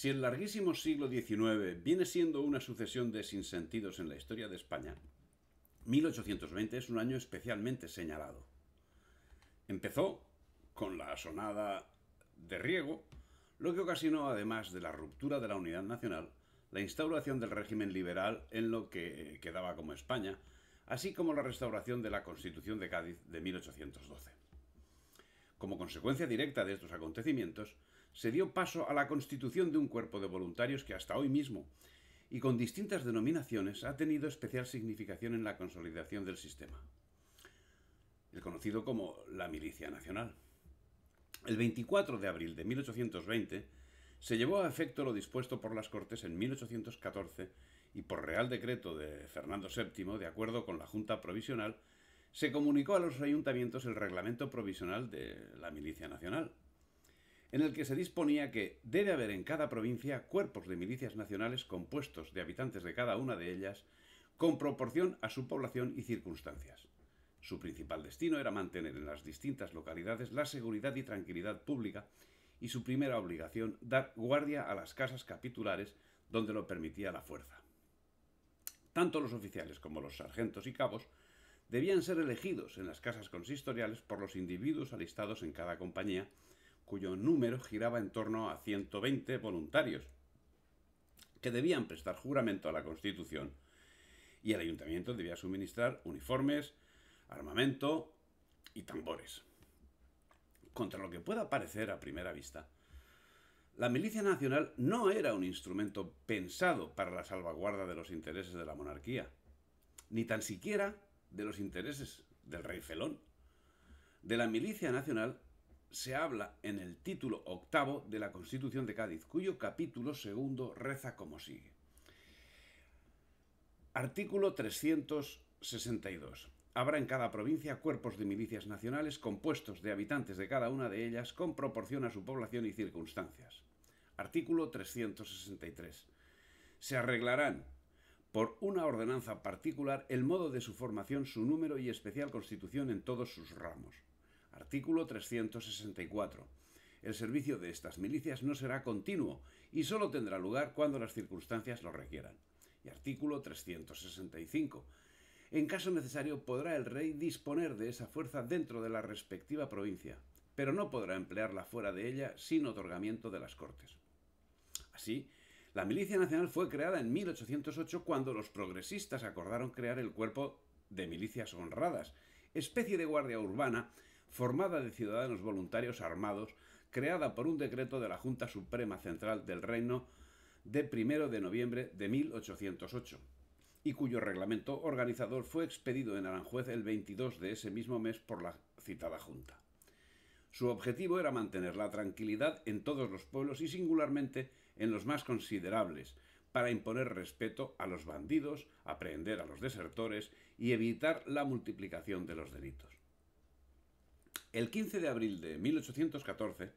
Si el larguísimo siglo XIX viene siendo una sucesión de sinsentidos en la historia de España, 1820 es un año especialmente señalado. Empezó con la asonada de riego, lo que ocasionó, además de la ruptura de la unidad nacional, la instauración del régimen liberal en lo que eh, quedaba como España, así como la restauración de la Constitución de Cádiz de 1812. Como consecuencia directa de estos acontecimientos, se dio paso a la constitución de un cuerpo de voluntarios que hasta hoy mismo, y con distintas denominaciones, ha tenido especial significación en la consolidación del sistema, el conocido como la Milicia Nacional. El 24 de abril de 1820 se llevó a efecto lo dispuesto por las Cortes en 1814 y por Real Decreto de Fernando VII, de acuerdo con la Junta Provisional, se comunicó a los ayuntamientos el reglamento provisional de la Milicia Nacional, en el que se disponía que debe haber en cada provincia cuerpos de milicias nacionales compuestos de habitantes de cada una de ellas, con proporción a su población y circunstancias. Su principal destino era mantener en las distintas localidades la seguridad y tranquilidad pública y su primera obligación dar guardia a las casas capitulares donde lo permitía la fuerza. Tanto los oficiales como los sargentos y cabos debían ser elegidos en las casas consistoriales por los individuos alistados en cada compañía cuyo número giraba en torno a 120 voluntarios, que debían prestar juramento a la Constitución, y el ayuntamiento debía suministrar uniformes, armamento y tambores. Contra lo que pueda parecer a primera vista, la milicia nacional no era un instrumento pensado para la salvaguarda de los intereses de la monarquía, ni tan siquiera de los intereses del rey felón. De la milicia nacional se habla en el título octavo de la Constitución de Cádiz, cuyo capítulo segundo reza como sigue. Artículo 362. Habrá en cada provincia cuerpos de milicias nacionales compuestos de habitantes de cada una de ellas con proporción a su población y circunstancias. Artículo 363. Se arreglarán por una ordenanza particular el modo de su formación, su número y especial constitución en todos sus ramos. Artículo 364. El servicio de estas milicias no será continuo y solo tendrá lugar cuando las circunstancias lo requieran. Y artículo 365. En caso necesario podrá el rey disponer de esa fuerza dentro de la respectiva provincia, pero no podrá emplearla fuera de ella sin otorgamiento de las Cortes. Así, la Milicia Nacional fue creada en 1808 cuando los progresistas acordaron crear el cuerpo de milicias honradas, especie de guardia urbana formada de ciudadanos voluntarios armados, creada por un decreto de la Junta Suprema Central del Reino de 1 de noviembre de 1808, y cuyo reglamento organizador fue expedido en Aranjuez el 22 de ese mismo mes por la citada Junta. Su objetivo era mantener la tranquilidad en todos los pueblos y singularmente en los más considerables, para imponer respeto a los bandidos, aprehender a los desertores y evitar la multiplicación de los delitos. El 15 de abril de 1814,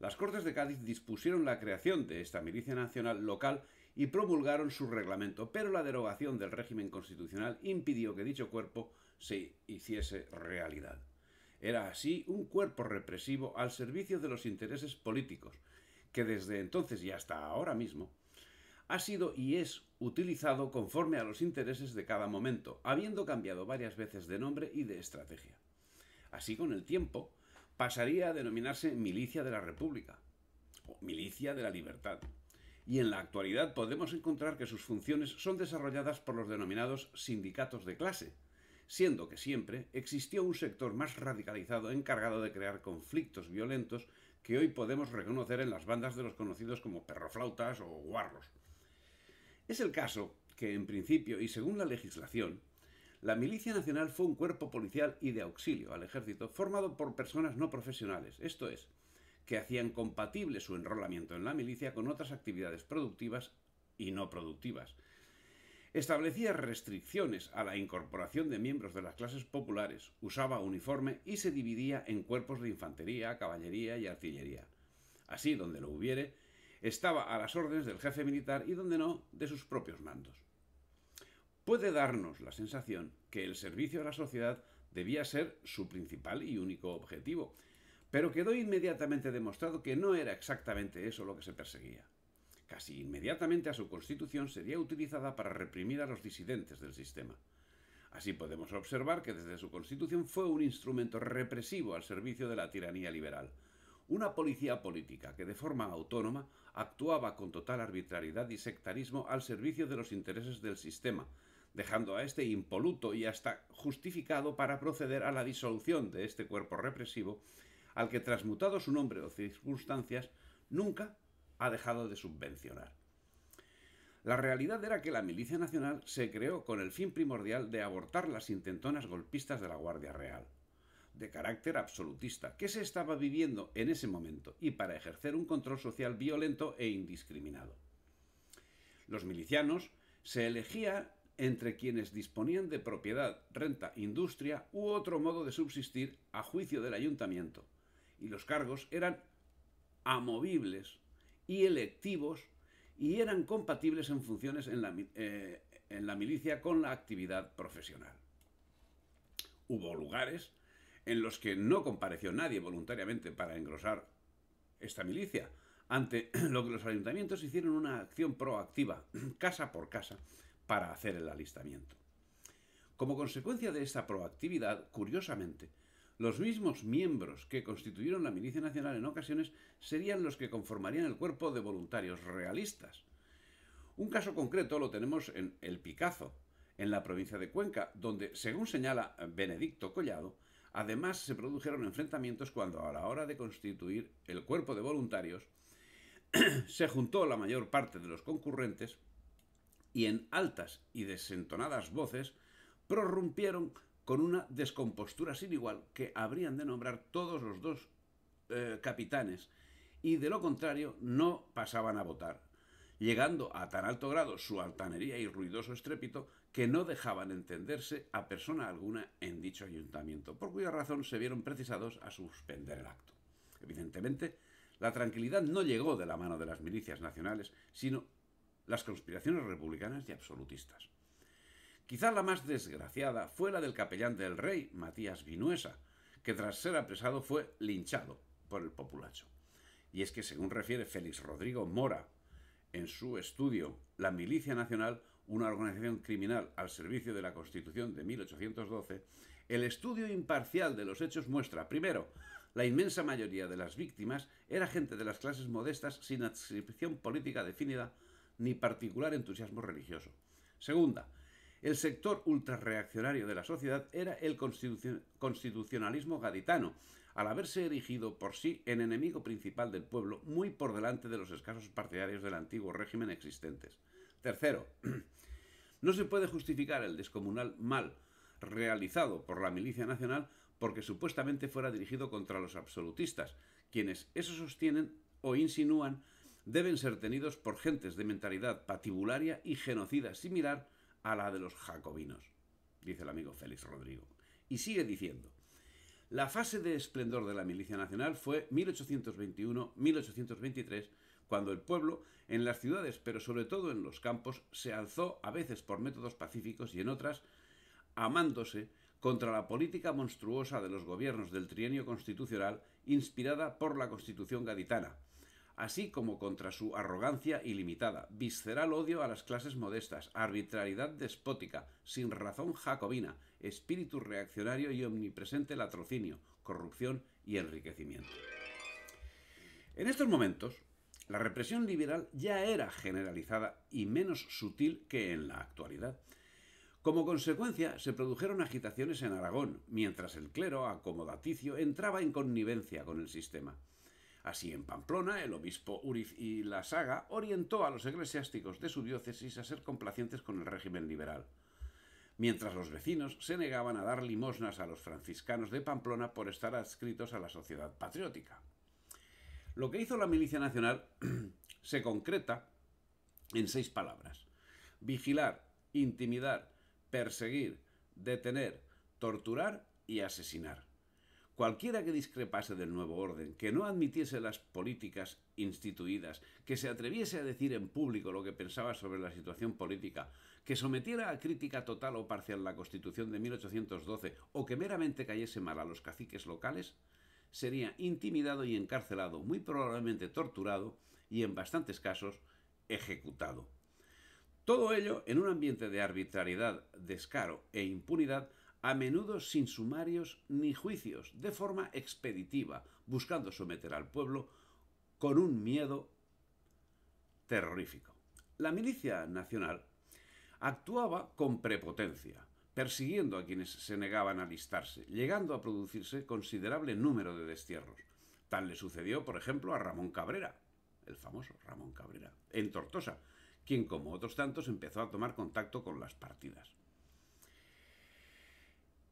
las Cortes de Cádiz dispusieron la creación de esta milicia nacional local y promulgaron su reglamento, pero la derogación del régimen constitucional impidió que dicho cuerpo se hiciese realidad. Era así un cuerpo represivo al servicio de los intereses políticos, que desde entonces y hasta ahora mismo ha sido y es utilizado conforme a los intereses de cada momento, habiendo cambiado varias veces de nombre y de estrategia. Así con el tiempo pasaría a denominarse Milicia de la República o Milicia de la Libertad. Y en la actualidad podemos encontrar que sus funciones son desarrolladas por los denominados sindicatos de clase, siendo que siempre existió un sector más radicalizado encargado de crear conflictos violentos que hoy podemos reconocer en las bandas de los conocidos como perroflautas o guarros. Es el caso que en principio y según la legislación, la Milicia Nacional fue un cuerpo policial y de auxilio al ejército formado por personas no profesionales, esto es, que hacían compatible su enrolamiento en la milicia con otras actividades productivas y no productivas. Establecía restricciones a la incorporación de miembros de las clases populares, usaba uniforme y se dividía en cuerpos de infantería, caballería y artillería. Así, donde lo hubiere, estaba a las órdenes del jefe militar y donde no, de sus propios mandos puede darnos la sensación que el servicio a la sociedad debía ser su principal y único objetivo, pero quedó inmediatamente demostrado que no era exactamente eso lo que se perseguía. Casi inmediatamente a su constitución sería utilizada para reprimir a los disidentes del sistema. Así podemos observar que desde su constitución fue un instrumento represivo al servicio de la tiranía liberal, una policía política que de forma autónoma actuaba con total arbitrariedad y sectarismo al servicio de los intereses del sistema, dejando a este impoluto y hasta justificado para proceder a la disolución de este cuerpo represivo, al que transmutado su nombre o circunstancias, nunca ha dejado de subvencionar. La realidad era que la Milicia Nacional se creó con el fin primordial de abortar las intentonas golpistas de la Guardia Real, de carácter absolutista, que se estaba viviendo en ese momento y para ejercer un control social violento e indiscriminado. Los milicianos se elegían entre quienes disponían de propiedad, renta, industria u otro modo de subsistir a juicio del ayuntamiento, y los cargos eran amovibles y electivos y eran compatibles en funciones en la, eh, milicia con la actividad profesional. Hubo lugares en los que no compareció nadie voluntariamente para engrosar esta milicia, ante lo que los ayuntamientos hicieron una acción proactiva, casa por casa, para hacer el alistamiento. Como consecuencia de esta proactividad, curiosamente, los mismos miembros que constituyeron la Milicia Nacional en ocasiones serían los que conformarían el cuerpo de voluntarios realistas. Un caso concreto lo tenemos en El Picazo, en la provincia de Cuenca, donde, según señala Benedicto Collado, además se produjeron enfrentamientos cuando a la hora de constituir el cuerpo de voluntarios se juntó la mayor parte de los concurrentes y en altas y desentonadas voces prorrumpieron con una descompostura sin igual que habrían de nombrar todos los dos eh, capitanes y de lo contrario no pasaban a votar, llegando a tan alto grado su altanería y ruidoso estrépito que no dejaban entenderse a persona alguna en dicho ayuntamiento, por cuya razón se vieron precisados a suspender el acto. Evidentemente, la tranquilidad no llegó de la mano de las milicias nacionales, sino las conspiraciones republicanas y absolutistas. Quizá la más desgraciada fue la del capellán del rey, Matías Vinuesa, que tras ser apresado fue linchado por el populacho. Y es que, según refiere Félix Rodrigo Mora, en su estudio La Milicia Nacional, una organización criminal al servicio de la Constitución de 1812, el estudio imparcial de los hechos muestra, primero, la inmensa mayoría de las víctimas era gente de las clases modestas sin adscripción política definida ni particular entusiasmo religioso. Segunda, el sector ultrarreaccionario de la sociedad era el constitucionalismo gaditano, al haberse erigido por sí en enemigo principal del pueblo, muy por delante de los escasos partidarios del antiguo régimen existentes. Tercero, no se puede justificar el descomunal mal realizado por la milicia nacional porque supuestamente fuera dirigido contra los absolutistas, quienes eso sostienen o insinúan deben ser tenidos por gentes de mentalidad patibularia y genocida similar a la de los jacobinos, dice el amigo Félix Rodrigo. Y sigue diciendo, la fase de esplendor de la milicia nacional fue 1821-1823, cuando el pueblo, en las ciudades, pero sobre todo en los campos, se alzó a veces por métodos pacíficos y en otras, amándose contra la política monstruosa de los gobiernos del trienio constitucional inspirada por la Constitución gaditana, así como contra su arrogancia ilimitada, visceral odio a las clases modestas, arbitrariedad despótica, sin razón jacobina, espíritu reaccionario y omnipresente latrocinio, corrupción y enriquecimiento. En estos momentos, la represión liberal ya era generalizada y menos sutil que en la actualidad. Como consecuencia, se produjeron agitaciones en Aragón, mientras el clero acomodaticio entraba en connivencia con el sistema. Así en Pamplona, el obispo Uriz y la Saga orientó a los eclesiásticos de su diócesis a ser complacientes con el régimen liberal, mientras los vecinos se negaban a dar limosnas a los franciscanos de Pamplona por estar adscritos a la sociedad patriótica. Lo que hizo la Milicia Nacional se concreta en seis palabras. Vigilar, intimidar, perseguir, detener, torturar y asesinar. Cualquiera que discrepase del nuevo orden, que no admitiese las políticas instituidas, que se atreviese a decir en público lo que pensaba sobre la situación política, que sometiera a crítica total o parcial la Constitución de 1812 o que meramente cayese mal a los caciques locales, sería intimidado y encarcelado, muy probablemente torturado y en bastantes casos ejecutado. Todo ello en un ambiente de arbitrariedad, descaro e impunidad a menudo sin sumarios ni juicios, de forma expeditiva, buscando someter al pueblo con un miedo terrorífico. La milicia nacional actuaba con prepotencia, persiguiendo a quienes se negaban a alistarse, llegando a producirse considerable número de destierros. Tal le sucedió, por ejemplo, a Ramón Cabrera, el famoso Ramón Cabrera, en Tortosa, quien como otros tantos empezó a tomar contacto con las partidas.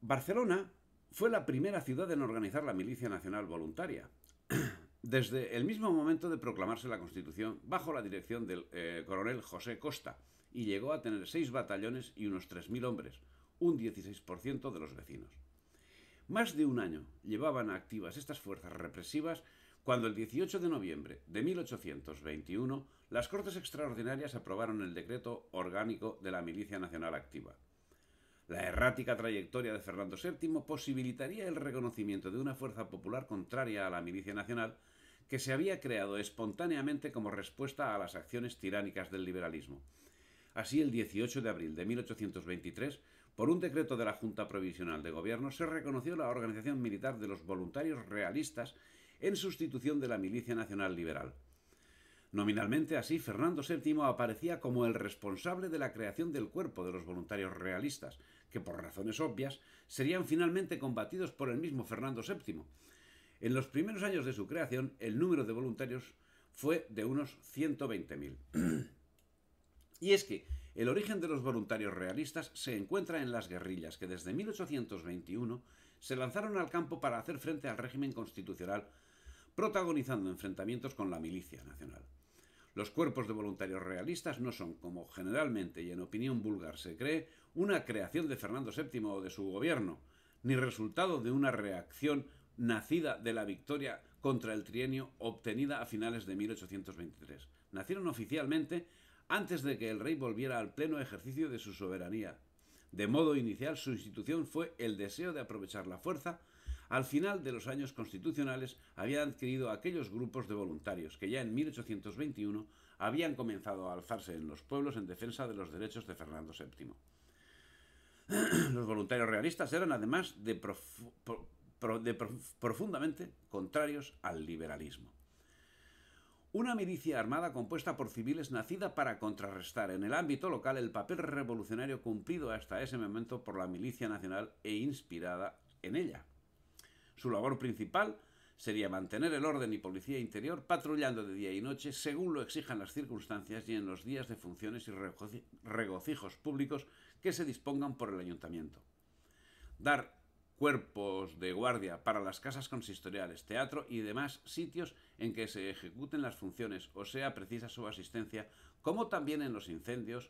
Barcelona fue la primera ciudad en organizar la Milicia Nacional Voluntaria, desde el mismo momento de proclamarse la Constitución bajo la dirección del eh, coronel José Costa, y llegó a tener seis batallones y unos 3.000 hombres, un 16% de los vecinos. Más de un año llevaban activas estas fuerzas represivas cuando el 18 de noviembre de 1821 las Cortes Extraordinarias aprobaron el decreto orgánico de la Milicia Nacional Activa. La errática trayectoria de Fernando VII posibilitaría el reconocimiento de una fuerza popular contraria a la milicia nacional que se había creado espontáneamente como respuesta a las acciones tiránicas del liberalismo. Así, el 18 de abril de 1823, por un decreto de la Junta Provisional de Gobierno, se reconoció la organización militar de los voluntarios realistas en sustitución de la Milicia Nacional Liberal. Nominalmente así, Fernando VII aparecía como el responsable de la creación del cuerpo de los voluntarios realistas, que por razones obvias serían finalmente combatidos por el mismo Fernando VII. En los primeros años de su creación, el número de voluntarios fue de unos 120.000. y es que el origen de los voluntarios realistas se encuentra en las guerrillas que desde 1821 se lanzaron al campo para hacer frente al régimen constitucional, protagonizando enfrentamientos con la milicia nacional. Los cuerpos de voluntarios realistas no son, como generalmente y en opinión vulgar se cree, una creación de Fernando VII o de su gobierno, ni resultado de una reacción nacida de la victoria contra el trienio obtenida a finales de 1823. Nacieron oficialmente antes de que el rey volviera al pleno ejercicio de su soberanía. De modo inicial, su institución fue el deseo de aprovechar la fuerza al final de los años constitucionales habían adquirido aquellos grupos de voluntarios que ya en 1821 habían comenzado a alzarse en los pueblos en defensa de los derechos de Fernando VII. Los voluntarios realistas eran además profundamente contrarios al liberalismo. Una milicia armada compuesta por civiles nacida para contrarrestar en el ámbito local el papel revolucionario cumplido hasta ese momento por la milicia nacional e inspirada en ella. Su labor principal sería mantener el orden y policía interior patrullando de día y noche según lo exijan las circunstancias y en los días de funciones y regocijos públicos que se dispongan por el ayuntamiento. Dar cuerpos de guardia para las casas consistoriales, teatro y demás sitios en que se ejecuten las funciones o sea precisa su asistencia, como también en los incendios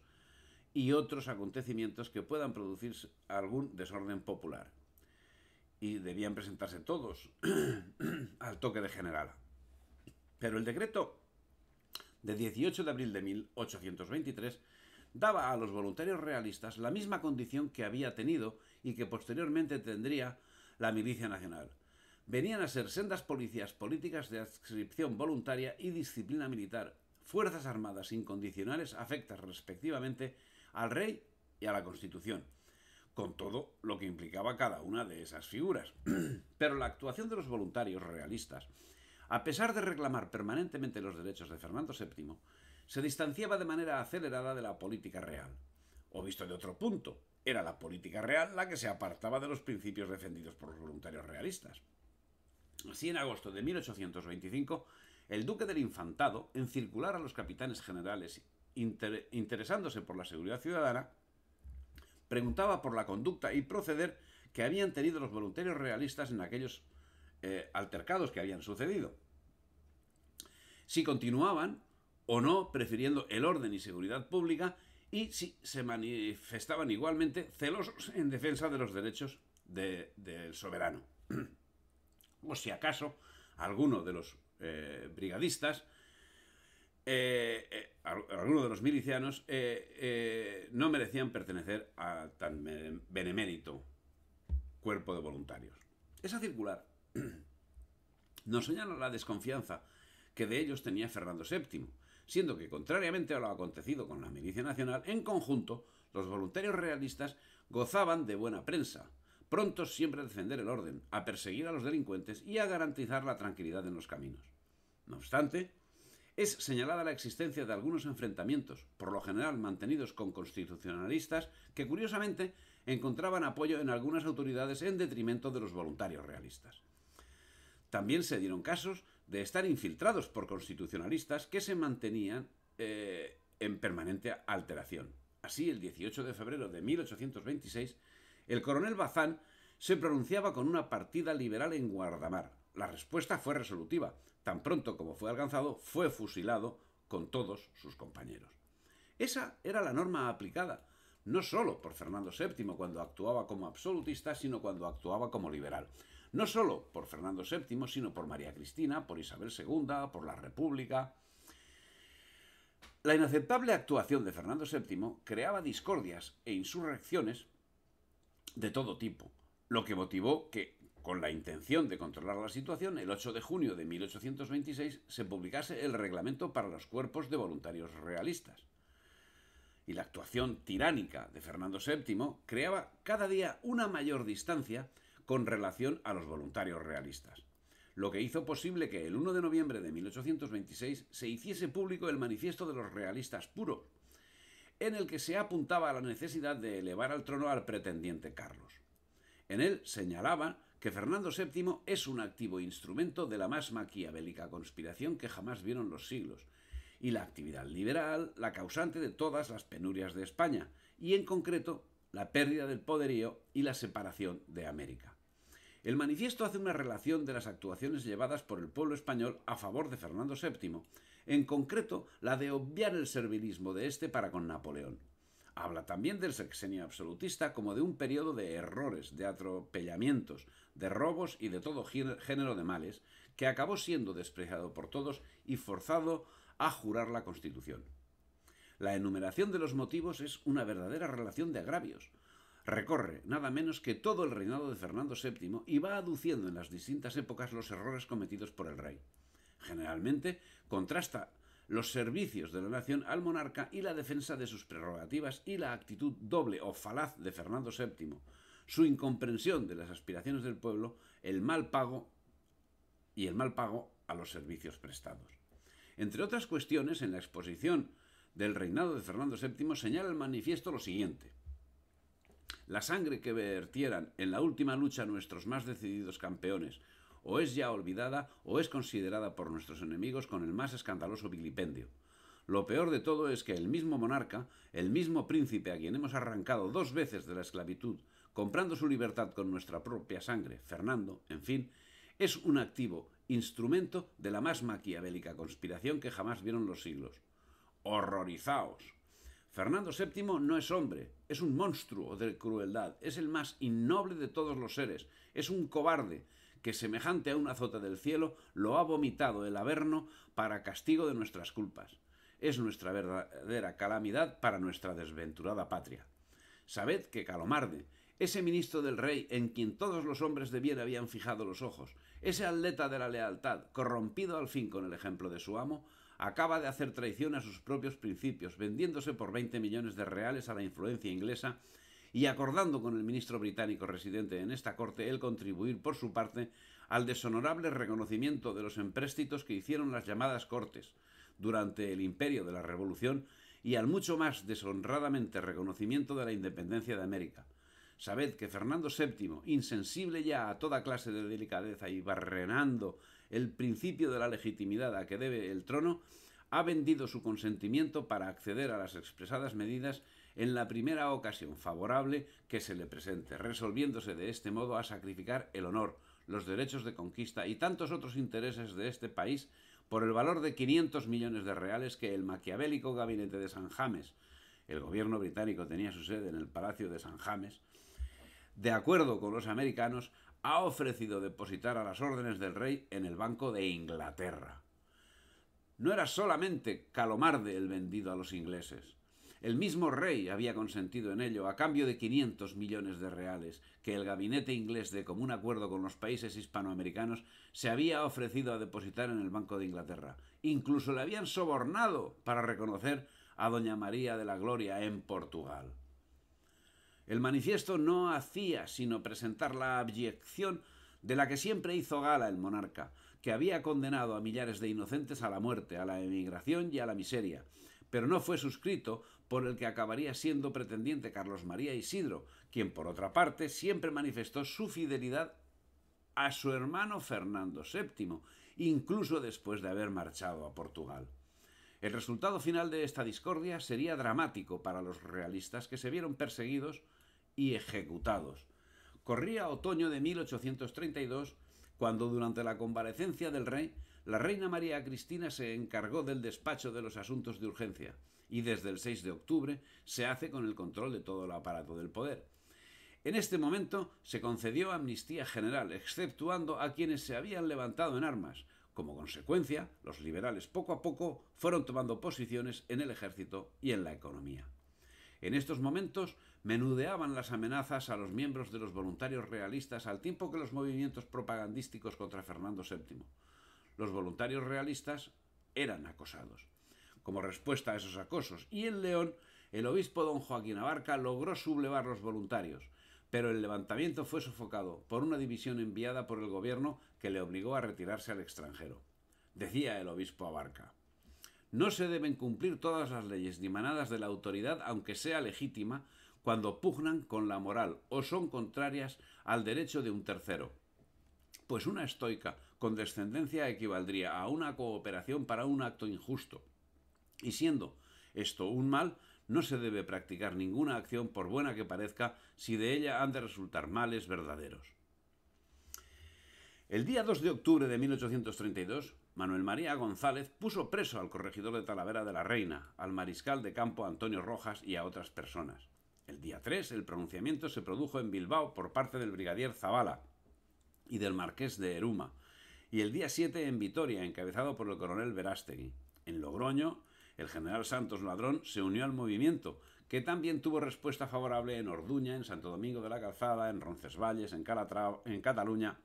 y otros acontecimientos que puedan producir algún desorden popular y debían presentarse todos al toque de general. Pero el decreto de 18 de abril de 1823 daba a los voluntarios realistas la misma condición que había tenido y que posteriormente tendría la milicia nacional. Venían a ser sendas policías políticas de adscripción voluntaria y disciplina militar, fuerzas armadas incondicionales afectas respectivamente al rey y a la Constitución con todo lo que implicaba cada una de esas figuras. Pero la actuación de los voluntarios realistas, a pesar de reclamar permanentemente los derechos de Fernando VII, se distanciaba de manera acelerada de la política real. O visto de otro punto, era la política real la que se apartaba de los principios defendidos por los voluntarios realistas. Así, en agosto de 1825, el duque del Infantado, en circular a los capitanes generales interesándose por la seguridad ciudadana, preguntaba por la conducta y proceder que habían tenido los voluntarios realistas en aquellos eh, altercados que habían sucedido. Si continuaban o no prefiriendo el orden y seguridad pública y si se manifestaban igualmente celosos en defensa de los derechos del soberano. o si acaso alguno de los eh, brigadistas eh, eh, algunos de los milicianos eh, no merecían pertenecer a tan benemérito cuerpo de voluntarios. Esa circular nos señala la desconfianza que de ellos tenía Fernando VII, siendo que, contrariamente a lo acontecido con la Milicia Nacional, en conjunto, los voluntarios realistas gozaban de buena prensa, prontos siempre a defender el orden, a perseguir a los delincuentes y a garantizar la tranquilidad en los caminos. No obstante, es señalada la existencia de algunos enfrentamientos, por lo general mantenidos con constitucionalistas, que curiosamente encontraban apoyo en algunas autoridades en detrimento de los voluntarios realistas. También se dieron casos de estar infiltrados por constitucionalistas que se mantenían eh, en permanente alteración. Así, el 18 de febrero de 1826, el coronel Bazán se pronunciaba con una partida liberal en Guardamar. La respuesta fue resolutiva, tan pronto como fue alcanzado, fue fusilado con todos sus compañeros. Esa era la norma aplicada, no solo por Fernando VII cuando actuaba como absolutista, sino cuando actuaba como liberal. No solo por Fernando VII, sino por María Cristina, por Isabel II, por la República. La inaceptable actuación de Fernando VII creaba discordias e insurrecciones de todo tipo, lo que motivó que con la intención de controlar la situación, el 8 de junio de 1826 se publicase el reglamento para los cuerpos de voluntarios realistas. Y la actuación tiránica de Fernando VII creaba cada día una mayor distancia con relación a los voluntarios realistas, lo que hizo posible que el 1 de noviembre de 1826 se hiciese público el Manifiesto de los Realistas Puros, en el que se apuntaba a la necesidad de elevar al trono al pretendiente Carlos. En él señalaban que Fernando VII es un activo instrumento de la más maquiavélica conspiración que jamás vieron los siglos, y la actividad liberal la causante de todas las penurias de España, y en concreto la pérdida del poderío y la separación de América. El manifiesto hace una relación de las actuaciones llevadas por el pueblo español a favor de Fernando VII, en concreto la de obviar el servilismo de este para con Napoleón, Habla también del sexenio absolutista como de un periodo de errores, de atropellamientos, de robos y de todo género de males, que acabó siendo despreciado por todos y forzado a jurar la Constitución. La enumeración de los motivos es una verdadera relación de agravios. Recorre nada menos que todo el reinado de Fernando VII y va aduciendo en las distintas épocas los errores cometidos por el rey. Generalmente contrasta los servicios de la nación al monarca y la defensa de sus prerrogativas y la actitud doble o falaz de Fernando VII, su incomprensión de las aspiraciones del pueblo, el mal pago y el mal pago a los servicios prestados. Entre otras cuestiones, en la exposición del reinado de Fernando VII señala el manifiesto lo siguiente. La sangre que vertieran en la última lucha nuestros más decididos campeones, o es ya olvidada o es considerada por nuestros enemigos con el más escandaloso vilipendio. Lo peor de todo es que el mismo monarca, el mismo príncipe a quien hemos arrancado dos veces de la esclavitud, comprando su libertad con nuestra propia sangre, Fernando, en fin, es un activo, instrumento de la más maquiavélica conspiración que jamás vieron los siglos. ¡Horrorizaos! Fernando VII no es hombre, es un monstruo de crueldad, es el más innoble de todos los seres, es un cobarde, que semejante a una azote del cielo lo ha vomitado el Averno para castigo de nuestras culpas. Es nuestra verdadera calamidad para nuestra desventurada patria. Sabed que Calomarde, ese ministro del rey en quien todos los hombres de bien habían fijado los ojos, ese atleta de la lealtad, corrompido al fin con el ejemplo de su amo, acaba de hacer traición a sus propios principios, vendiéndose por 20 millones de reales a la influencia inglesa y acordando con el ministro británico residente en esta corte el contribuir por su parte al deshonorable reconocimiento de los empréstitos que hicieron las llamadas cortes durante el imperio de la Revolución y al mucho más deshonradamente reconocimiento de la independencia de América. Sabed que Fernando VII, insensible ya a toda clase de delicadeza y barrenando el principio de la legitimidad a que debe el trono, ha vendido su consentimiento para acceder a las expresadas medidas en la primera ocasión favorable que se le presente, resolviéndose de este modo a sacrificar el honor, los derechos de conquista y tantos otros intereses de este país por el valor de 500 millones de reales que el maquiavélico gabinete de San James, el gobierno británico tenía su sede en el Palacio de San James, de acuerdo con los americanos, ha ofrecido depositar a las órdenes del rey en el Banco de Inglaterra. No era solamente Calomarde el vendido a los ingleses, el mismo rey había consentido en ello a cambio de 500 millones de reales que el gabinete inglés de común acuerdo con los países hispanoamericanos se había ofrecido a depositar en el Banco de Inglaterra. Incluso le habían sobornado para reconocer a Doña María de la Gloria en Portugal. El manifiesto no hacía sino presentar la abyección de la que siempre hizo gala el monarca, que había condenado a millares de inocentes a la muerte, a la emigración y a la miseria, pero no fue suscrito por el que acabaría siendo pretendiente Carlos María Isidro, quien por otra parte siempre manifestó su fidelidad a su hermano Fernando VII, incluso después de haber marchado a Portugal. El resultado final de esta discordia sería dramático para los realistas que se vieron perseguidos y ejecutados. Corría otoño de 1832 cuando durante la convalecencia del rey la reina María Cristina se encargó del despacho de los asuntos de urgencia y desde el 6 de octubre se hace con el control de todo el aparato del poder. En este momento se concedió amnistía general, exceptuando a quienes se habían levantado en armas. Como consecuencia, los liberales poco a poco fueron tomando posiciones en el ejército y en la economía. En estos momentos menudeaban las amenazas a los miembros de los voluntarios realistas al tiempo que los movimientos propagandísticos contra Fernando VII los voluntarios realistas eran acosados. Como respuesta a esos acosos y en León, el obispo don Joaquín Abarca logró sublevar los voluntarios, pero el levantamiento fue sofocado por una división enviada por el gobierno que le obligó a retirarse al extranjero. Decía el obispo Abarca. No se deben cumplir todas las leyes dimanadas de la autoridad, aunque sea legítima, cuando pugnan con la moral o son contrarias al derecho de un tercero. Pues una estoica condescendencia equivaldría a una cooperación para un acto injusto. Y siendo esto un mal, no se debe practicar ninguna acción por buena que parezca si de ella han de resultar males verdaderos. El día 2 de octubre de 1832, Manuel María González puso preso al corregidor de Talavera de la Reina, al mariscal de campo Antonio Rojas y a otras personas. El día 3, el pronunciamiento se produjo en Bilbao por parte del brigadier Zavala y del marqués de Eruma, y el día 7 en Vitoria, encabezado por el coronel Verástegui. En Logroño, el general Santos Ladrón se unió al movimiento, que también tuvo respuesta favorable en Orduña, en Santo Domingo de la Calzada, en Roncesvalles, en, en Cataluña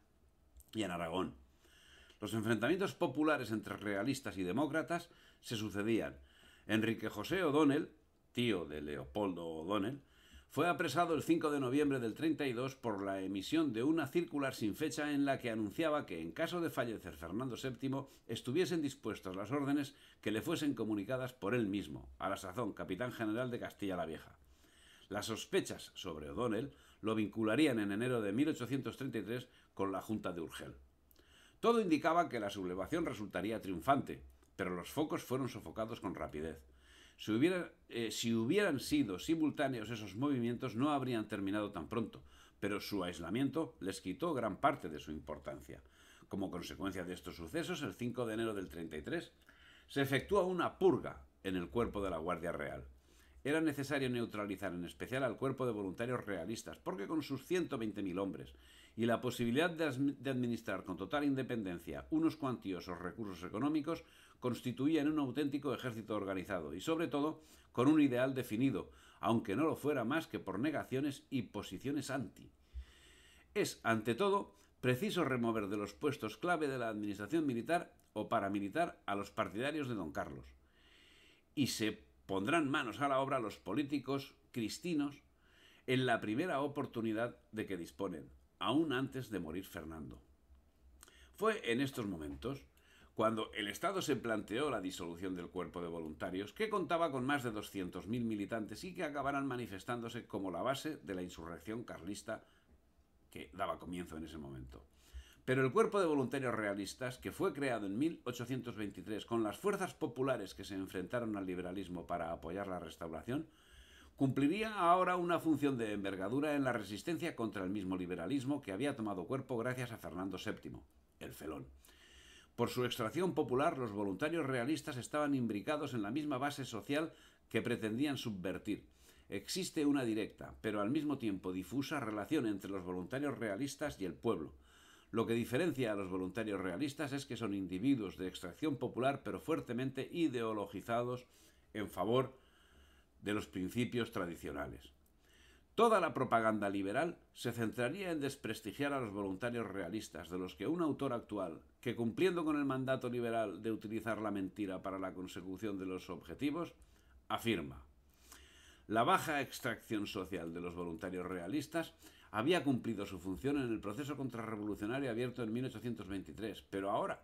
y en Aragón. Los enfrentamientos populares entre realistas y demócratas se sucedían. Enrique José O'Donnell, tío de Leopoldo O'Donnell, fue apresado el 5 de noviembre del 32 por la emisión de una circular sin fecha en la que anunciaba que en caso de fallecer Fernando VII estuviesen dispuestas las órdenes que le fuesen comunicadas por él mismo, a la sazón capitán general de Castilla la Vieja. Las sospechas sobre O'Donnell lo vincularían en enero de 1833 con la Junta de Urgel. Todo indicaba que la sublevación resultaría triunfante, pero los focos fueron sofocados con rapidez. Eh, si, hubieran sido simultáneos esos movimientos no habrían terminado tan pronto, pero su aislamiento les quitó gran parte de su importancia. Como consecuencia de estos sucesos, el 5 de enero del 33 se efectúa una purga en el cuerpo de la Guardia Real. Era necesario neutralizar en especial al cuerpo de voluntarios realistas, porque con sus 120.000 hombres y la posibilidad de, administrar con total independencia unos cuantiosos recursos económicos, constituían un auténtico ejército organizado y sobre todo con un ideal definido, aunque no lo fuera más que por negaciones y posiciones anti. Es, ante todo, preciso remover de los puestos clave de la administración militar o paramilitar a los partidarios de don Carlos. Y se pondrán manos a la obra los políticos cristinos en la primera oportunidad de que disponen, aún antes de morir Fernando. Fue en estos momentos cuando el Estado se planteó la disolución del cuerpo de voluntarios, que contaba con más de 200.000 militantes y que acabarán manifestándose como la base de la insurrección carlista que daba comienzo en ese momento. Pero el cuerpo de voluntarios realistas, que fue creado en 1823 con las fuerzas populares que se enfrentaron al liberalismo para apoyar la restauración, cumpliría ahora una función de envergadura en la resistencia contra el mismo liberalismo que había tomado cuerpo gracias a Fernando VII, el felón. Por su extracción popular, los voluntarios realistas estaban imbricados en la misma base social que pretendían subvertir. Existe una directa, pero al mismo tiempo difusa, relación entre los voluntarios realistas y el pueblo. Lo que diferencia a los voluntarios realistas es que son individuos de extracción popular, pero fuertemente ideologizados en favor de los principios tradicionales. Toda la propaganda liberal se centraría en desprestigiar a los voluntarios realistas, de los que un autor actual, que cumpliendo con el mandato liberal de utilizar la mentira para la consecución de los objetivos, afirma. La baja extracción social de los voluntarios realistas había cumplido su función en el proceso contrarrevolucionario abierto en 1823, pero ahora,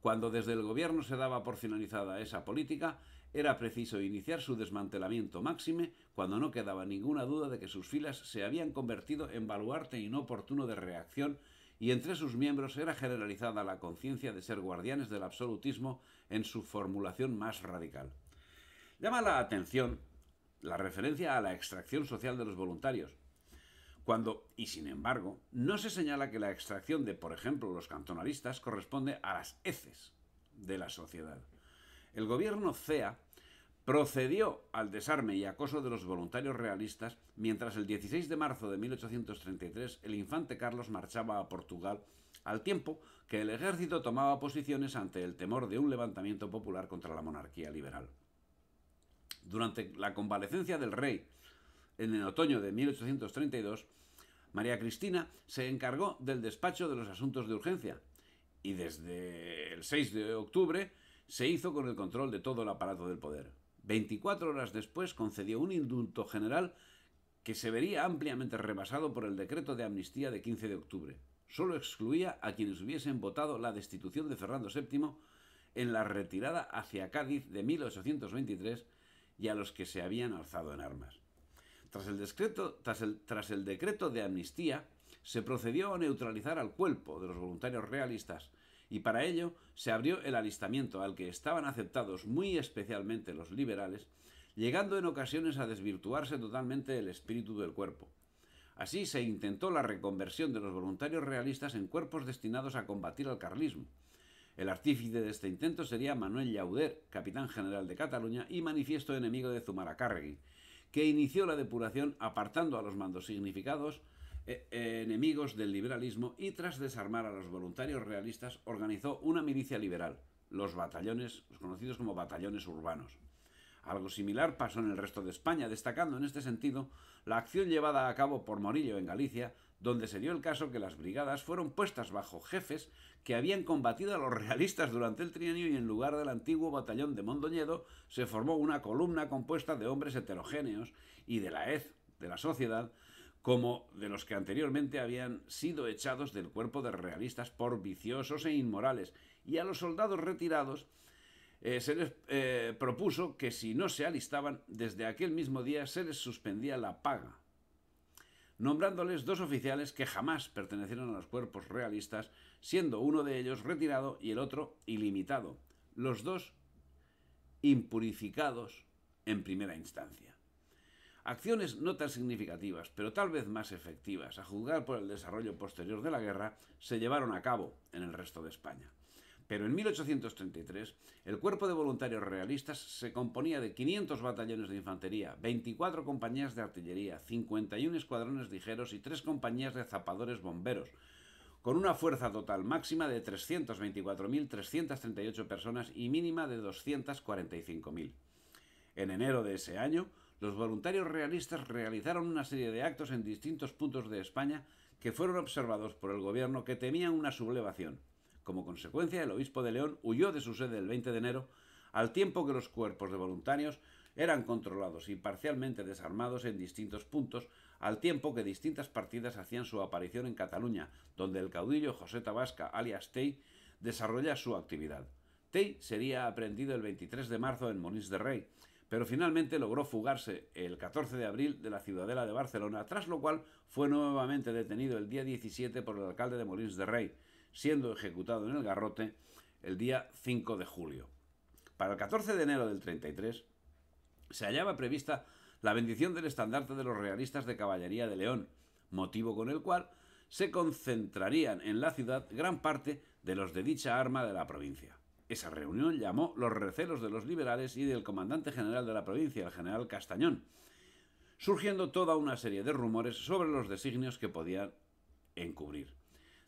cuando desde el gobierno se daba por finalizada esa política, era preciso iniciar su desmantelamiento máxime cuando no quedaba ninguna duda de que sus filas se habían convertido en baluarte inoportuno de reacción y entre sus miembros era generalizada la conciencia de ser guardianes del absolutismo en su formulación más radical. Llama la atención la referencia a la extracción social de los voluntarios, cuando, y sin embargo, no se señala que la extracción de, por ejemplo, los cantonalistas corresponde a las heces de la sociedad el gobierno CEA procedió al desarme y acoso de los voluntarios realistas mientras el 16 de marzo de 1833 el infante Carlos marchaba a Portugal al tiempo que el ejército tomaba posiciones ante el temor de un levantamiento popular contra la monarquía liberal. Durante la convalecencia del rey en el otoño de 1832, María Cristina se encargó del despacho de los asuntos de urgencia y desde el 6 de octubre se hizo con el control de todo el aparato del poder. 24 horas después concedió un indulto general que se vería ampliamente rebasado por el decreto de amnistía de 15 de octubre. Solo excluía a quienes hubiesen votado la destitución de Fernando VII en la retirada hacia Cádiz de 1823 y a los que se habían alzado en armas. Tras el, decreto, tras el, tras el decreto de amnistía, se procedió a neutralizar al cuerpo de los voluntarios realistas, y para ello se abrió el alistamiento al que estaban aceptados muy especialmente los liberales, llegando en ocasiones a desvirtuarse totalmente el espíritu del cuerpo. Así se intentó la reconversión de los voluntarios realistas en cuerpos destinados a combatir al carlismo. El artífice de este intento sería Manuel Llauder, capitán general de Cataluña y manifiesto enemigo de Zumaracárregui, que inició la depuración apartando a los mandos significados eh, eh, enemigos del liberalismo y tras desarmar a los voluntarios realistas organizó una milicia liberal, los batallones, conocidos como batallones urbanos. Algo similar pasó en el resto de España, destacando en este sentido la acción llevada a cabo por Morillo en Galicia, donde se dio el caso que las brigadas fueron puestas bajo jefes que habían combatido a los realistas durante el trienio y en lugar del antiguo batallón de Mondoñedo se formó una columna compuesta de hombres heterogéneos y de la EZ, de la sociedad, como de los que anteriormente habían sido echados del cuerpo de realistas por viciosos e inmorales, y a los soldados retirados eh, se les eh, propuso que si no se alistaban, desde aquel mismo día se les suspendía la paga, nombrándoles dos oficiales que jamás pertenecieron a los cuerpos realistas, siendo uno de ellos retirado y el otro ilimitado, los dos impurificados en primera instancia. Acciones no tan significativas, pero tal vez más efectivas, a juzgar por el desarrollo posterior de la guerra, se llevaron a cabo en el resto de España. Pero en 1833, el cuerpo de voluntarios realistas se componía de 500 batallones de infantería, 24 compañías de artillería, 51 escuadrones ligeros y 3 compañías de zapadores bomberos, con una fuerza total máxima de 324.338 personas y mínima de 245.000. En enero de ese año, los voluntarios realistas realizaron una serie de actos en distintos puntos de España que fueron observados por el gobierno que temían una sublevación. Como consecuencia, el obispo de León huyó de su sede el 20 de enero, al tiempo que los cuerpos de voluntarios eran controlados y parcialmente desarmados en distintos puntos, al tiempo que distintas partidas hacían su aparición en Cataluña, donde el caudillo José Tabasca, alias Tey, desarrolla su actividad. Tey sería aprendido el 23 de marzo en Monís de Rey, pero finalmente logró fugarse el 14 de abril de la ciudadela de Barcelona, tras lo cual fue nuevamente detenido el día 17 por el alcalde de Molins de Rey, siendo ejecutado en el garrote el día 5 de julio. Para el 14 de enero del 33 se hallaba prevista la bendición del estandarte de los realistas de caballería de León, motivo con el cual se concentrarían en la ciudad gran parte de los de dicha arma de la provincia. Esa reunión llamó los recelos de los liberales y del comandante general de la provincia, el general Castañón, surgiendo toda una serie de rumores sobre los designios que podían encubrir.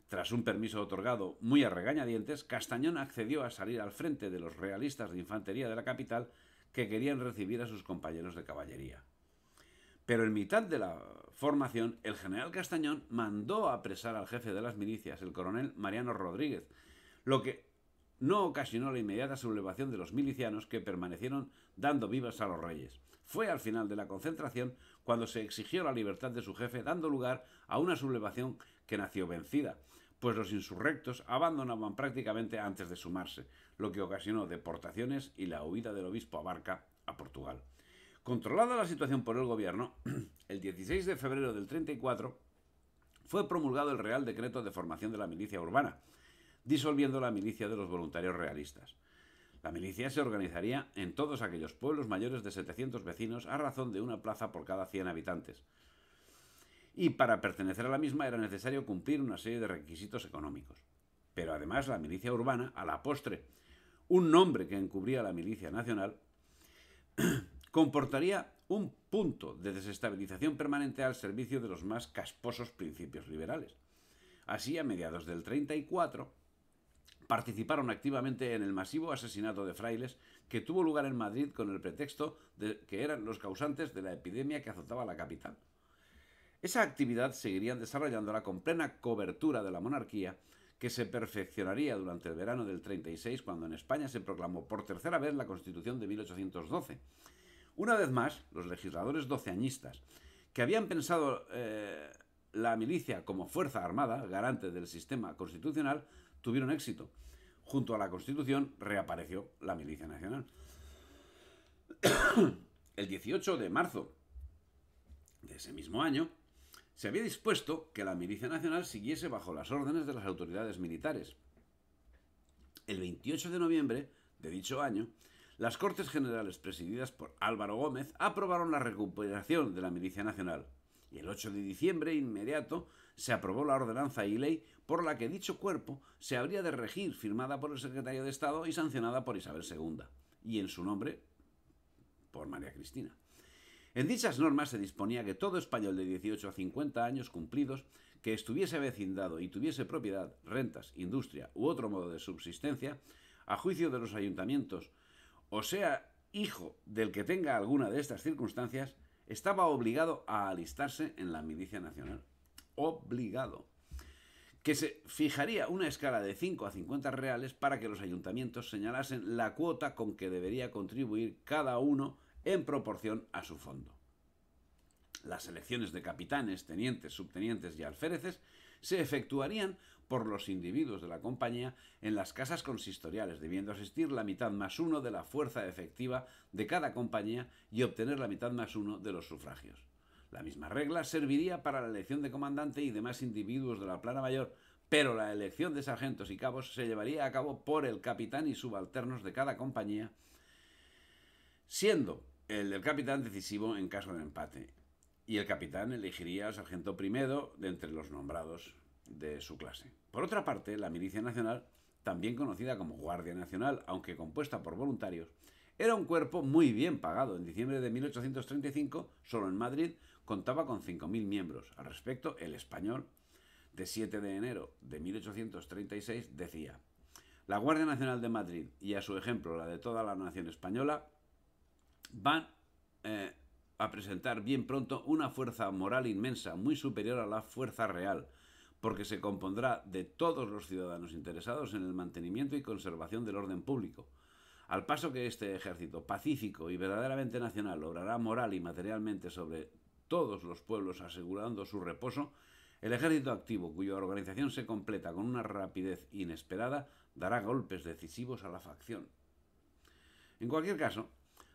Tras un permiso otorgado muy a regañadientes, Castañón accedió a salir al frente de los realistas de infantería de la capital que querían recibir a sus compañeros de caballería. Pero en mitad de la formación, el general Castañón mandó apresar al jefe de las milicias, el coronel Mariano Rodríguez, lo que no ocasionó la inmediata sublevación de los milicianos que permanecieron dando vivas a los reyes. Fue al final de la concentración cuando se exigió la libertad de su jefe, dando lugar a una sublevación que nació vencida, pues los insurrectos abandonaban prácticamente antes de sumarse, lo que ocasionó deportaciones y la huida del obispo Abarca a Portugal. Controlada la situación por el gobierno, el 16 de febrero del 34 fue promulgado el Real Decreto de Formación de la Milicia Urbana, disolviendo la milicia de los voluntarios realistas. La milicia se organizaría en todos aquellos pueblos mayores de 700 vecinos a razón de una plaza por cada 100 habitantes. Y para pertenecer a la misma era necesario cumplir una serie de requisitos económicos. Pero además la milicia urbana, a la postre, un nombre que encubría la milicia nacional, comportaría un punto de desestabilización permanente al servicio de los más casposos principios liberales. Así, a mediados del 34, participaron activamente en el masivo asesinato de frailes que tuvo lugar en Madrid con el pretexto de que eran los causantes de la epidemia que azotaba la capital. Esa actividad seguirían desarrollándola con plena cobertura de la monarquía, que se perfeccionaría durante el verano del 36 cuando en España se proclamó por tercera vez la Constitución de 1812. Una vez más, los legisladores doceañistas, que habían pensado eh, la milicia como fuerza armada, garante del sistema constitucional, tuvieron éxito. Junto a la Constitución reapareció la Milicia Nacional. El 18 de marzo de ese mismo año, se había dispuesto que la Milicia Nacional siguiese bajo las órdenes de las autoridades militares. El 28 de noviembre de dicho año, las Cortes Generales presididas por Álvaro Gómez aprobaron la recuperación de la Milicia Nacional y el 8 de diciembre inmediato se aprobó la ordenanza y ley por la que dicho cuerpo se habría de regir, firmada por el secretario de Estado y sancionada por Isabel II, y en su nombre por María Cristina. En dichas normas se disponía que todo español de 18 a 50 años cumplidos que estuviese vecindado y tuviese propiedad, rentas, industria u otro modo de subsistencia, a juicio de los ayuntamientos, o sea, hijo del que tenga alguna de estas circunstancias, estaba obligado a alistarse en la milicia nacional. Obligado que se fijaría una escala de 5 a 50 reales para que los ayuntamientos señalasen la cuota con que debería contribuir cada uno en proporción a su fondo. Las elecciones de capitanes, tenientes, subtenientes y alféreces se efectuarían por los individuos de la compañía en las casas consistoriales, debiendo asistir la mitad más uno de la fuerza efectiva de cada compañía y obtener la mitad más uno de los sufragios. La misma regla serviría para la elección de comandante y demás individuos de la plana mayor, pero la elección de sargentos y cabos se llevaría a cabo por el capitán y subalternos de cada compañía, siendo el del capitán decisivo en caso de empate, y el capitán elegiría al sargento primero de entre los nombrados de su clase. Por otra parte, la Milicia Nacional, también conocida como Guardia Nacional, aunque compuesta por voluntarios, era un cuerpo muy bien pagado. En diciembre de 1835, solo en Madrid, contaba con 5.000 miembros. Al respecto, el español, de 7 de enero de 1836, decía, la Guardia Nacional de Madrid y a su ejemplo la de toda la nación española van eh, a presentar bien pronto una fuerza moral inmensa, muy superior a la fuerza real, porque se compondrá de todos los ciudadanos interesados en el mantenimiento y conservación del orden público. Al paso que este ejército pacífico y verdaderamente nacional logrará moral y materialmente sobre todos los pueblos asegurando su reposo, el ejército activo, cuya organización se completa con una rapidez inesperada, dará golpes decisivos a la facción. En cualquier caso,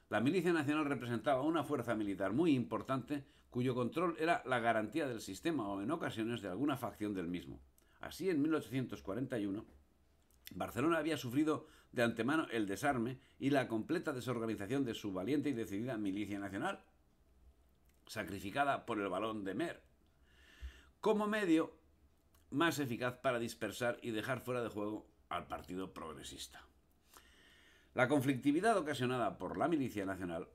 la milicia nacional representaba una fuerza militar muy importante cuyo control era la garantía del sistema o en ocasiones de alguna facción del mismo. Así, en 1841, Barcelona había sufrido de antemano el desarme y la completa desorganización de su valiente y decidida milicia nacional, sacrificada por el balón de Mer, como medio más eficaz para dispersar y dejar fuera de juego al Partido Progresista. La conflictividad ocasionada por la milicia nacional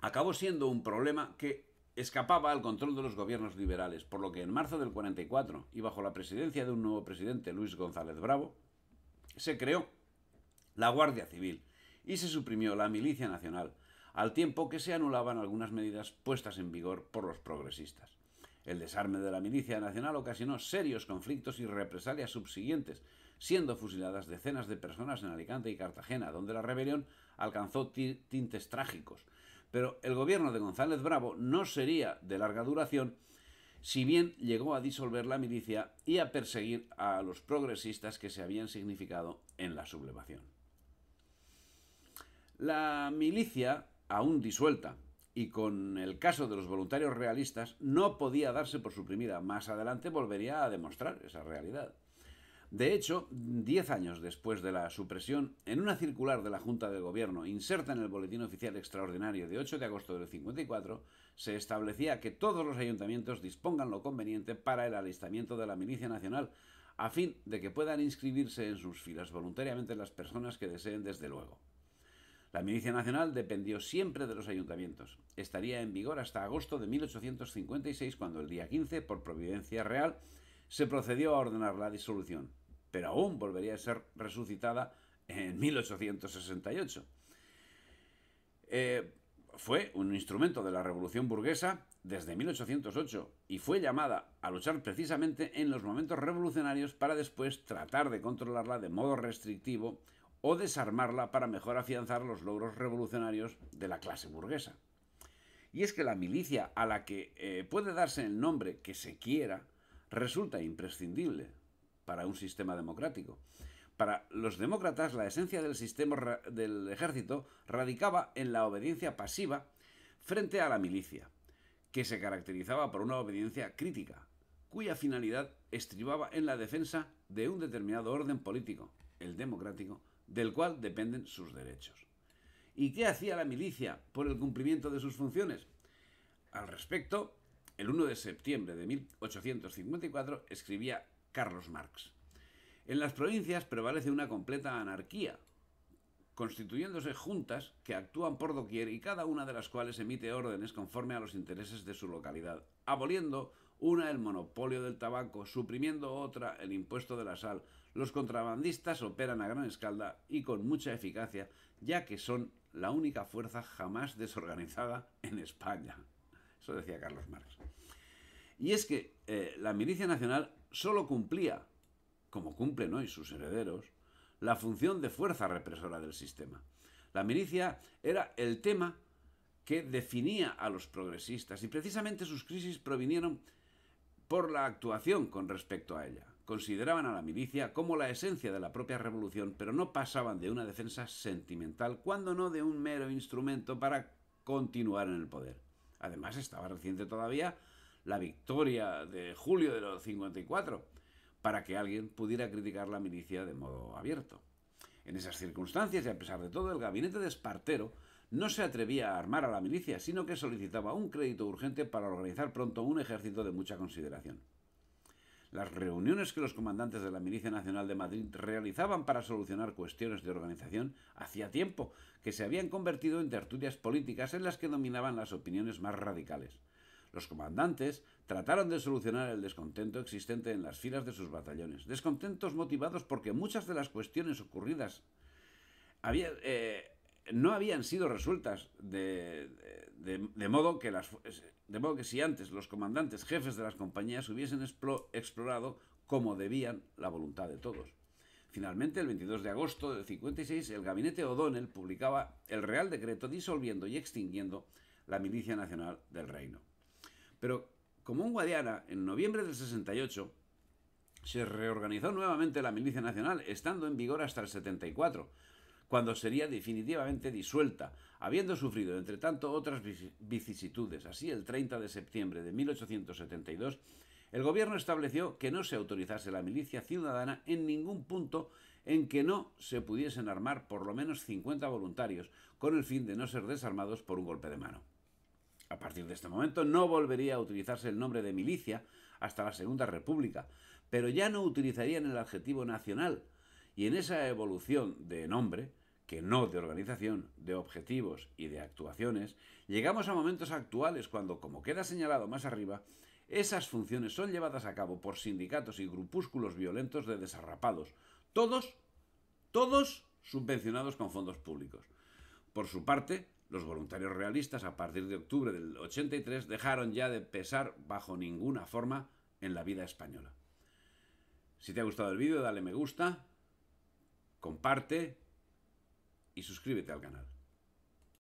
acabó siendo un problema que escapaba al control de los gobiernos liberales, por lo que en marzo del 44 y bajo la presidencia de un nuevo presidente, Luis González Bravo, se creó la Guardia Civil y se suprimió la Milicia Nacional, al tiempo que se anulaban algunas medidas puestas en vigor por los progresistas. El desarme de la milicia nacional ocasionó serios conflictos y represalias subsiguientes, siendo fusiladas decenas de personas en Alicante y Cartagena, donde la rebelión alcanzó tintes trágicos. Pero el gobierno de González Bravo no sería de larga duración, si bien llegó a disolver la milicia y a perseguir a los progresistas que se habían significado en la sublevación. La milicia aún disuelta, y con el caso de los voluntarios realistas no podía darse por suprimida. Más adelante volvería a demostrar esa realidad. De hecho, diez años después de la supresión, en una circular de la Junta de Gobierno, inserta en el Boletín Oficial Extraordinario de 8 de agosto del 54, se establecía que todos los ayuntamientos dispongan lo conveniente para el alistamiento de la Milicia Nacional, a fin de que puedan inscribirse en sus filas voluntariamente las personas que deseen desde luego. La milicia nacional dependió siempre de los ayuntamientos. Estaría en vigor hasta agosto de 1856, cuando el día 15, por providencia real, se procedió a ordenar la disolución, pero aún volvería a ser resucitada en 1868. Eh, fue un instrumento de la revolución burguesa desde 1808 y fue llamada a luchar precisamente en los momentos revolucionarios para después tratar de controlarla de modo restrictivo o desarmarla para mejor afianzar los logros revolucionarios de la clase burguesa. Y es que la milicia a la que eh, puede darse el nombre que se quiera resulta imprescindible para un sistema democrático. Para los demócratas la esencia del sistema del ejército radicaba en la obediencia pasiva frente a la milicia, que se caracterizaba por una obediencia crítica, cuya finalidad estribaba en la defensa de un determinado orden político, el democrático, del cual dependen sus derechos. ¿Y qué hacía la milicia por el cumplimiento de sus funciones? Al respecto, el 1 de septiembre de 1854 escribía Carlos Marx. En las provincias prevalece una completa anarquía, constituyéndose juntas que actúan por doquier y cada una de las cuales emite órdenes conforme a los intereses de su localidad, aboliendo una el monopolio del tabaco, suprimiendo otra el impuesto de la sal, los contrabandistas operan a gran escala y con mucha eficacia, ya que son la única fuerza jamás desorganizada en España. Eso decía Carlos Marx. Y es que eh, la milicia nacional solo cumplía, como cumplen hoy sus herederos, la función de fuerza represora del sistema. La milicia era el tema que definía a los progresistas y precisamente sus crisis provinieron por la actuación con respecto a ella consideraban a la milicia como la esencia de la propia revolución, pero no pasaban de una defensa sentimental, cuando no de un mero instrumento para continuar en el poder. Además, estaba reciente todavía la victoria de julio de los 54, para que alguien pudiera criticar la milicia de modo abierto. En esas circunstancias, y a pesar de todo, el gabinete de Espartero no se atrevía a armar a la milicia, sino que solicitaba un crédito urgente para organizar pronto un ejército de mucha consideración las reuniones que los comandantes de la Milicia Nacional de Madrid realizaban para solucionar cuestiones de organización hacía tiempo, que se habían convertido en tertulias políticas en las que dominaban las opiniones más radicales. Los comandantes trataron de solucionar el descontento existente en las filas de sus batallones, descontentos motivados porque muchas de las cuestiones ocurridas eh, no habían sido resueltas, de modo que las, de modo que si antes los comandantes jefes de las compañías hubiesen explorado como debían la voluntad de todos. Finalmente, el 22 de agosto del 56, el gabinete O'Donnell publicaba el Real Decreto disolviendo y extinguiendo la Milicia Nacional del Reino. Pero, como un Guadiana, en noviembre del 68, se reorganizó nuevamente la Milicia Nacional, estando en vigor hasta el 74, cuando sería definitivamente disuelta, habiendo sufrido, entre tanto, otras vicisitudes. Así, el 30 de septiembre de 1872, el gobierno estableció que no se autorizase la milicia ciudadana en ningún punto en que no se pudiesen armar por lo menos 50 voluntarios, con el fin de no ser desarmados por un golpe de mano. A partir de este momento no volvería a utilizarse el nombre de milicia hasta la Segunda República, pero ya no utilizarían el adjetivo nacional, y en esa evolución de nombre, que no de organización, de objetivos y de actuaciones, llegamos a momentos actuales cuando, como queda señalado más arriba, esas funciones son llevadas a cabo por sindicatos y grupúsculos violentos de desarrapados, todos, todos subvencionados con fondos públicos. Por su parte, los voluntarios realistas a partir de octubre del 83 dejaron ya de pesar bajo ninguna forma en la vida española. Si te ha gustado el vídeo, dale me gusta, comparte y suscríbete al canal.